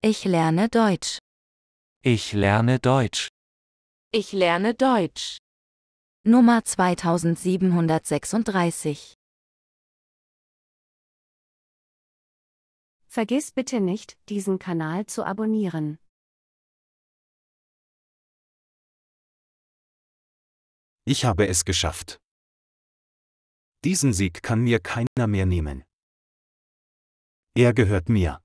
Ich lerne Deutsch. Ich lerne Deutsch. Ich lerne Deutsch. Nummer 2736. Vergiss bitte nicht, diesen Kanal zu abonnieren. Ich habe es geschafft. Diesen Sieg kann mir keiner mehr nehmen. Er gehört mir.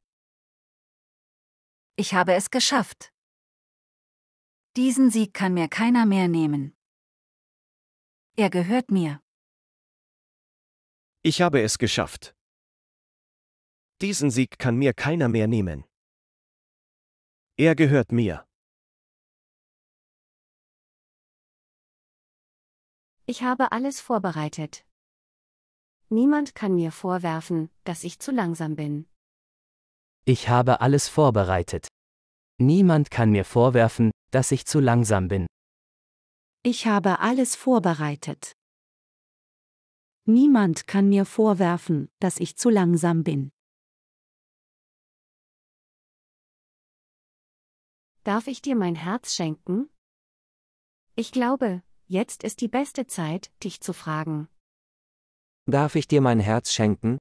Ich habe es geschafft. Diesen Sieg kann mir keiner mehr nehmen. Er gehört mir. Ich habe es geschafft. Diesen Sieg kann mir keiner mehr nehmen. Er gehört mir. Ich habe alles vorbereitet. Niemand kann mir vorwerfen, dass ich zu langsam bin. Ich habe alles vorbereitet. Niemand kann mir vorwerfen, dass ich zu langsam bin. Ich habe alles vorbereitet. Niemand kann mir vorwerfen, dass ich zu langsam bin. Darf ich dir mein Herz schenken? Ich glaube, jetzt ist die beste Zeit, dich zu fragen. Darf ich dir mein Herz schenken?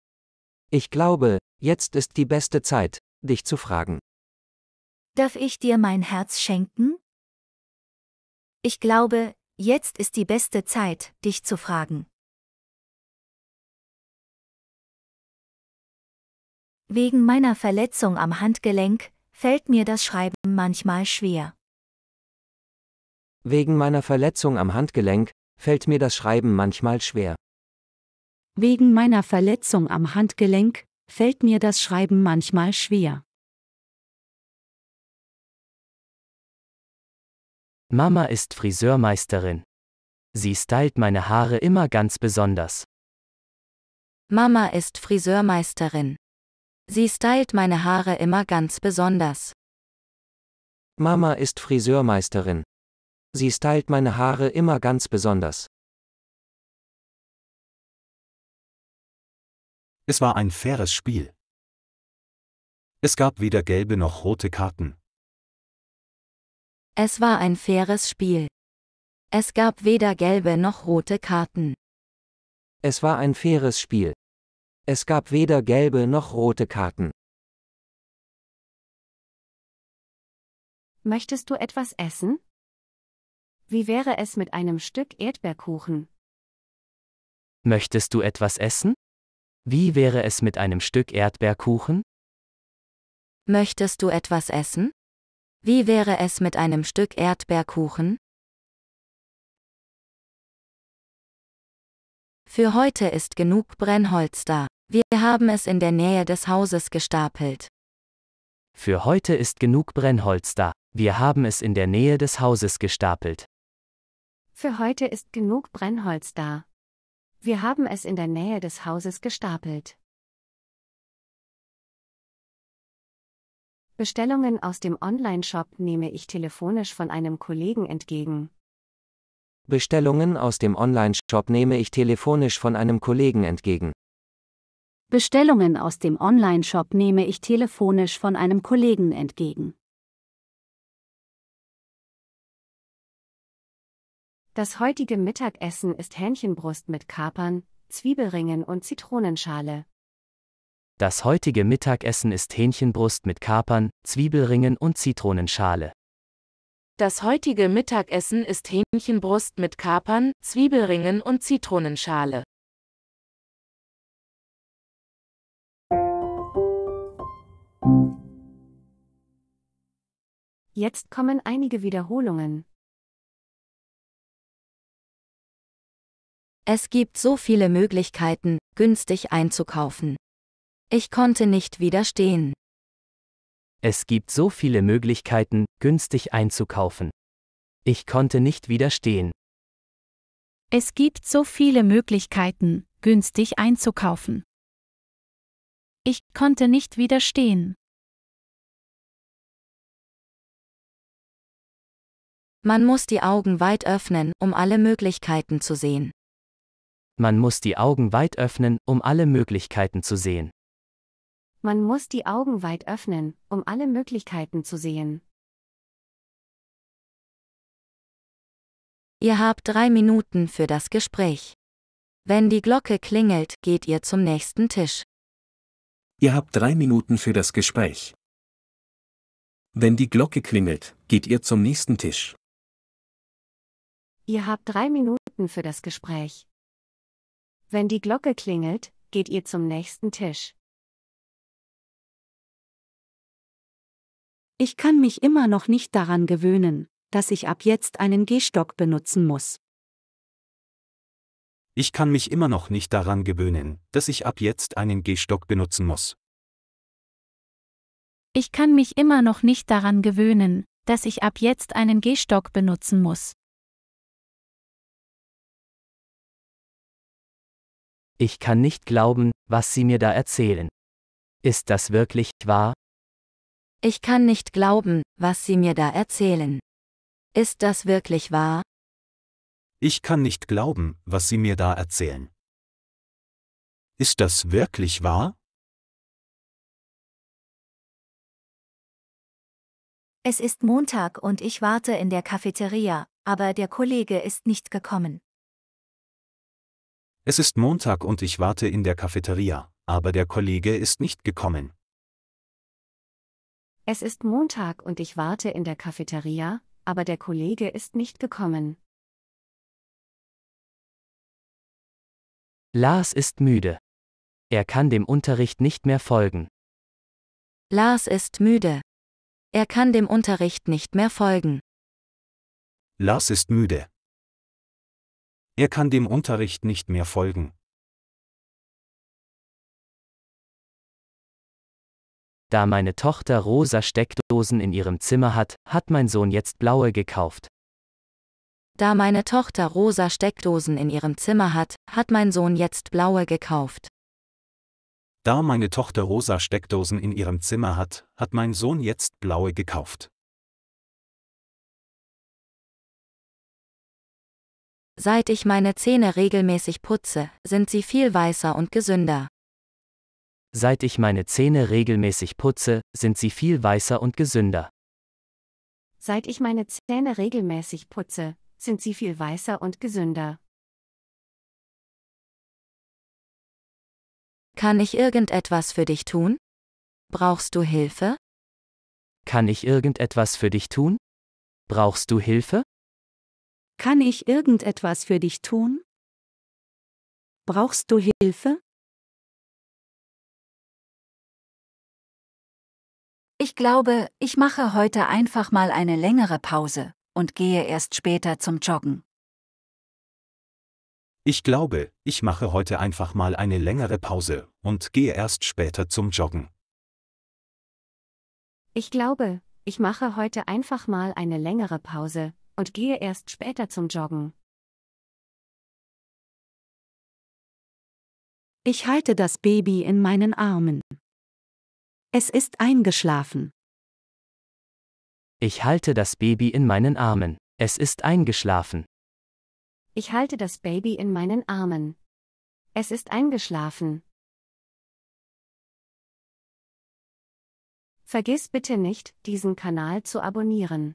Ich glaube, jetzt ist die beste Zeit, dich zu fragen. Darf ich dir mein Herz schenken? Ich glaube, jetzt ist die beste Zeit, dich zu fragen. Wegen meiner Verletzung am Handgelenk fällt mir das Schreiben manchmal schwer. Wegen meiner Verletzung am Handgelenk fällt mir das Schreiben manchmal schwer. Wegen meiner Verletzung am Handgelenk fällt mir das Schreiben manchmal schwer. Mama ist Friseurmeisterin. Sie stylt meine Haare immer ganz besonders. Mama ist Friseurmeisterin. Sie stylt meine Haare immer ganz besonders. Mama ist Friseurmeisterin. Sie stylt meine Haare immer ganz besonders. Es war ein faires Spiel. Es gab weder gelbe noch rote Karten. Es war ein faires Spiel. Es gab weder gelbe noch rote Karten. Es war ein faires Spiel. Es gab weder gelbe noch rote Karten. Möchtest du etwas essen? Wie wäre es mit einem Stück Erdbeerkuchen? Möchtest du etwas essen? Wie wäre es mit einem Stück Erdbeerkuchen? Möchtest du etwas essen? Wie wäre es mit einem Stück Erdbeerkuchen? Für heute ist genug Brennholz da. Wir haben es in der Nähe des Hauses gestapelt. Für heute ist genug Brennholz da. Wir haben es in der Nähe des Hauses gestapelt. Für heute ist genug Brennholz da. Wir haben es in der Nähe des Hauses gestapelt. Bestellungen aus dem Online-Shop nehme ich telefonisch von einem Kollegen entgegen. Bestellungen aus dem Online-Shop nehme ich telefonisch von einem Kollegen entgegen. Bestellungen aus dem Online-Shop nehme ich telefonisch von einem Kollegen entgegen. Das heutige Mittagessen ist Hähnchenbrust mit Kapern, Zwiebelringen und Zitronenschale. Das heutige Mittagessen ist Hähnchenbrust mit Kapern, Zwiebelringen und Zitronenschale. Das heutige Mittagessen ist Hähnchenbrust mit Kapern, Zwiebelringen und Zitronenschale. Jetzt kommen einige Wiederholungen. Es gibt so viele Möglichkeiten, günstig einzukaufen. Ich konnte nicht widerstehen. Es gibt so viele Möglichkeiten, günstig einzukaufen. Ich konnte nicht widerstehen. Es gibt so viele Möglichkeiten, günstig einzukaufen. Ich konnte nicht widerstehen. Man muss die Augen weit öffnen, um alle Möglichkeiten zu sehen. Man muss die Augen weit öffnen, um alle Möglichkeiten zu sehen. Man muss die Augen weit öffnen, um alle Möglichkeiten zu sehen. Ihr habt drei Minuten für das Gespräch. Wenn die Glocke klingelt, geht ihr zum nächsten Tisch. Ihr habt drei Minuten für das Gespräch. Wenn die Glocke klingelt, geht ihr zum nächsten Tisch. Ihr habt drei Minuten für das Gespräch. Wenn die Glocke klingelt, geht ihr zum nächsten Tisch. Ich kann mich immer noch nicht daran gewöhnen, dass ich ab jetzt einen Gehstock benutzen muss. Ich kann mich immer noch nicht daran gewöhnen, dass ich ab jetzt einen Gehstock benutzen muss. Ich kann mich immer noch nicht daran gewöhnen, dass ich ab jetzt einen Gehstock benutzen muss. Ich kann nicht glauben, was Sie mir da erzählen. Ist das wirklich wahr? Ich kann nicht glauben, was Sie mir da erzählen. Ist das wirklich wahr? Ich kann nicht glauben, was Sie mir da erzählen. Ist das wirklich wahr? Es ist Montag und ich warte in der Cafeteria, aber der Kollege ist nicht gekommen. Es ist Montag und ich warte in der Cafeteria, aber der Kollege ist nicht gekommen. Es ist Montag und ich warte in der Cafeteria, aber der Kollege ist nicht gekommen. Lars ist müde. Er kann dem Unterricht nicht mehr folgen. Lars ist müde. Er kann dem Unterricht nicht mehr folgen. Lars ist müde er kann dem Unterricht nicht mehr folgen. Da meine Tochter rosa Steckdosen in ihrem Zimmer hat, hat mein Sohn jetzt blaue gekauft. Da meine Tochter rosa Steckdosen in ihrem Zimmer hat, hat mein Sohn jetzt blaue gekauft. Da meine Tochter rosa Steckdosen in ihrem Zimmer hat, hat mein Sohn jetzt blaue gekauft. Seit ich meine Zähne regelmäßig putze, sind sie viel weißer und gesünder. Seit ich meine Zähne regelmäßig putze, sind sie viel weißer und gesünder. Seit ich meine Zähne regelmäßig putze, sind sie viel weißer und gesünder. Kann ich irgendetwas für dich tun? Brauchst du Hilfe? Kann ich irgendetwas für dich tun? Brauchst du Hilfe? Kann ich irgendetwas für dich tun? Brauchst du Hilfe? Ich glaube, ich mache heute einfach mal eine längere Pause und gehe erst später zum Joggen. Ich glaube, ich mache heute einfach mal eine längere Pause und gehe erst später zum Joggen. Ich glaube, ich mache heute einfach mal eine längere Pause und gehe erst später zum Joggen. Ich halte das Baby in meinen Armen. Es ist eingeschlafen. Ich halte das Baby in meinen Armen. Es ist eingeschlafen. Ich halte das Baby in meinen Armen. Es ist eingeschlafen. Vergiss bitte nicht, diesen Kanal zu abonnieren.